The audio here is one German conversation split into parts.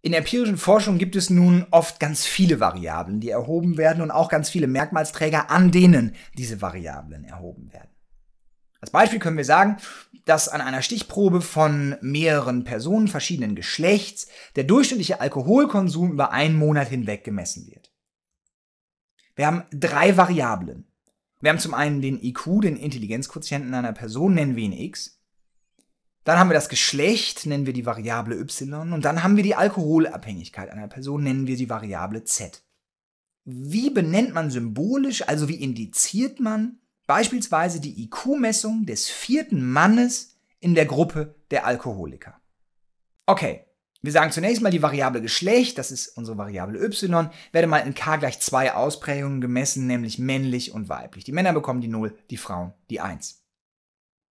In der empirischen Forschung gibt es nun oft ganz viele Variablen, die erhoben werden und auch ganz viele Merkmalsträger, an denen diese Variablen erhoben werden. Als Beispiel können wir sagen, dass an einer Stichprobe von mehreren Personen verschiedenen Geschlechts der durchschnittliche Alkoholkonsum über einen Monat hinweg gemessen wird. Wir haben drei Variablen. Wir haben zum einen den IQ, den Intelligenzquotienten einer Person, nennen wir ihn X. Dann haben wir das Geschlecht, nennen wir die Variable y. Und dann haben wir die Alkoholabhängigkeit einer Person, nennen wir die Variable z. Wie benennt man symbolisch, also wie indiziert man beispielsweise die IQ-Messung des vierten Mannes in der Gruppe der Alkoholiker? Okay, wir sagen zunächst mal die Variable Geschlecht, das ist unsere Variable y, werde mal in k gleich zwei Ausprägungen gemessen, nämlich männlich und weiblich. Die Männer bekommen die 0, die Frauen die 1.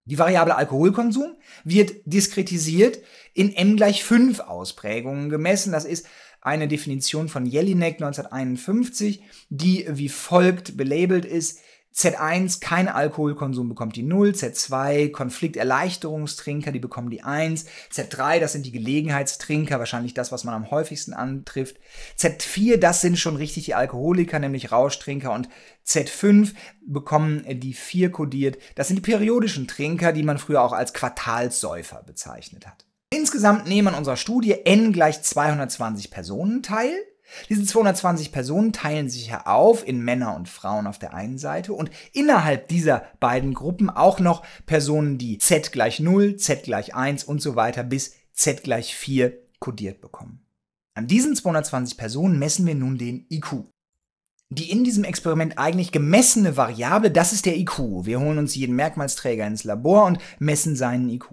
Die Variable Alkoholkonsum wird diskretisiert in M gleich 5 Ausprägungen gemessen. Das ist eine Definition von Jelinek 1951, die wie folgt belabelt ist. Z1 kein Alkoholkonsum bekommt die 0, Z2 Konflikterleichterungstrinker, die bekommen die 1, Z3 das sind die Gelegenheitstrinker, wahrscheinlich das, was man am häufigsten antrifft, Z4 das sind schon richtig die Alkoholiker, nämlich Rauschtrinker und Z5 bekommen die 4 kodiert, das sind die periodischen Trinker, die man früher auch als Quartalsäufer bezeichnet hat. Insgesamt nehmen an unserer Studie n gleich 220 Personen teil. Diese 220 Personen teilen sich ja auf in Männer und Frauen auf der einen Seite und innerhalb dieser beiden Gruppen auch noch Personen, die z gleich 0, z gleich 1 und so weiter bis z gleich 4 kodiert bekommen. An diesen 220 Personen messen wir nun den IQ. Die in diesem Experiment eigentlich gemessene Variable, das ist der IQ. Wir holen uns jeden Merkmalsträger ins Labor und messen seinen IQ.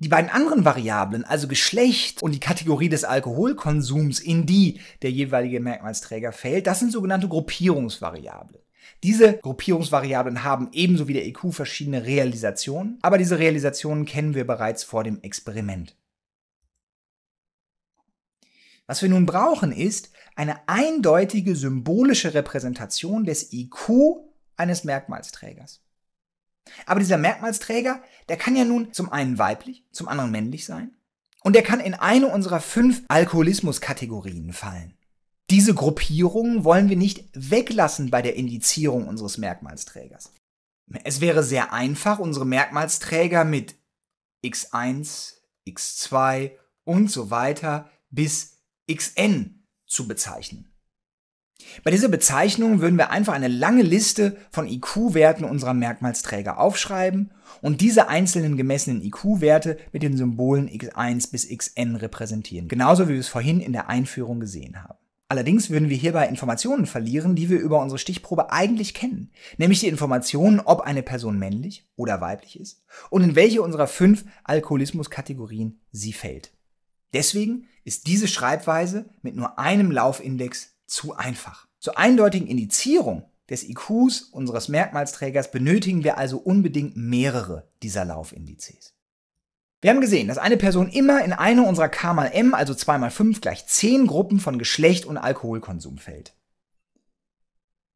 Die beiden anderen Variablen, also Geschlecht und die Kategorie des Alkoholkonsums, in die der jeweilige Merkmalsträger fällt, das sind sogenannte Gruppierungsvariablen. Diese Gruppierungsvariablen haben ebenso wie der IQ e verschiedene Realisationen, aber diese Realisationen kennen wir bereits vor dem Experiment. Was wir nun brauchen, ist eine eindeutige symbolische Repräsentation des IQ e eines Merkmalsträgers. Aber dieser Merkmalsträger, der kann ja nun zum einen weiblich, zum anderen männlich sein. Und der kann in eine unserer fünf Alkoholismuskategorien fallen. Diese Gruppierungen wollen wir nicht weglassen bei der Indizierung unseres Merkmalsträgers. Es wäre sehr einfach, unsere Merkmalsträger mit x1, x2 und so weiter bis xn zu bezeichnen. Bei dieser Bezeichnung würden wir einfach eine lange Liste von IQ-Werten unserer Merkmalsträger aufschreiben und diese einzelnen gemessenen IQ-Werte mit den Symbolen x1 bis xn repräsentieren, genauso wie wir es vorhin in der Einführung gesehen haben. Allerdings würden wir hierbei Informationen verlieren, die wir über unsere Stichprobe eigentlich kennen, nämlich die Informationen, ob eine Person männlich oder weiblich ist und in welche unserer fünf Alkoholismuskategorien sie fällt. Deswegen ist diese Schreibweise mit nur einem Laufindex zu einfach. Zur eindeutigen Indizierung des IQs unseres Merkmalsträgers benötigen wir also unbedingt mehrere dieser Laufindizes. Wir haben gesehen, dass eine Person immer in eine unserer K mal M, also 2 mal 5 gleich 10 Gruppen von Geschlecht und Alkoholkonsum fällt.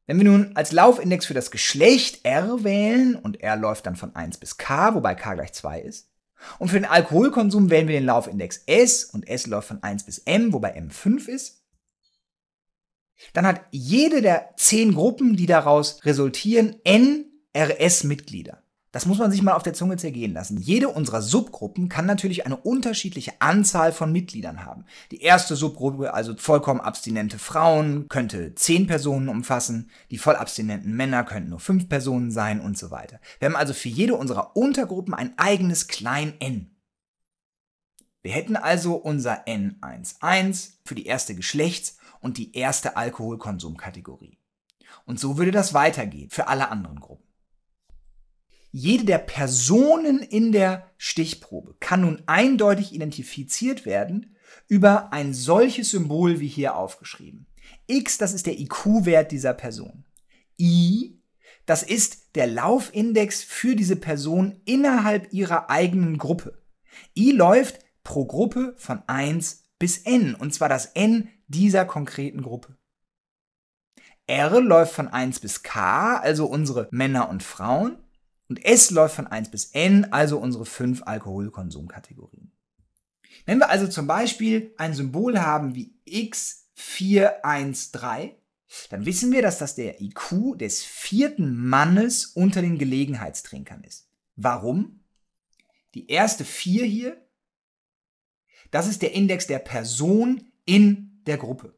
Wenn wir nun als Laufindex für das Geschlecht R wählen und R läuft dann von 1 bis K, wobei K gleich 2 ist, und für den Alkoholkonsum wählen wir den Laufindex S und S läuft von 1 bis M, wobei M 5 ist, dann hat jede der zehn Gruppen, die daraus resultieren, NRS-Mitglieder. Das muss man sich mal auf der Zunge zergehen lassen. Jede unserer Subgruppen kann natürlich eine unterschiedliche Anzahl von Mitgliedern haben. Die erste Subgruppe, also vollkommen abstinente Frauen, könnte zehn Personen umfassen, die voll abstinenten Männer könnten nur fünf Personen sein und so weiter. Wir haben also für jede unserer Untergruppen ein eigenes klein n. Wir hätten also unser N11 für die erste Geschlechts- und die erste Alkoholkonsumkategorie. Und so würde das weitergehen für alle anderen Gruppen. Jede der Personen in der Stichprobe kann nun eindeutig identifiziert werden über ein solches Symbol wie hier aufgeschrieben. X, das ist der IQ-Wert dieser Person. I, das ist der Laufindex für diese Person innerhalb ihrer eigenen Gruppe. I läuft pro Gruppe von 1 bis n. Und zwar das n dieser konkreten Gruppe. R läuft von 1 bis K, also unsere Männer und Frauen, und S läuft von 1 bis N, also unsere fünf Alkoholkonsumkategorien. Wenn wir also zum Beispiel ein Symbol haben wie X413, dann wissen wir, dass das der IQ des vierten Mannes unter den Gelegenheitstrinkern ist. Warum? Die erste 4 hier, das ist der Index der Person in der Gruppe.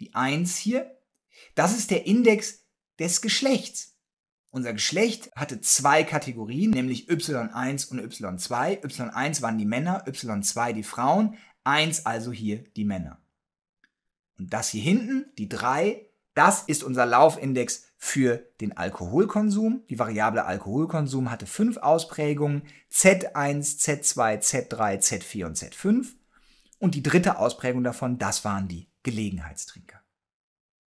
Die 1 hier, das ist der Index des Geschlechts. Unser Geschlecht hatte zwei Kategorien, nämlich Y1 und Y2. Y1 waren die Männer, Y2 die Frauen, 1 also hier die Männer. Und das hier hinten, die 3, das ist unser Laufindex für den Alkoholkonsum. Die Variable Alkoholkonsum hatte fünf Ausprägungen, Z1, Z2, Z3, Z4 und Z5. Und die dritte Ausprägung davon, das waren die Gelegenheitstrinker.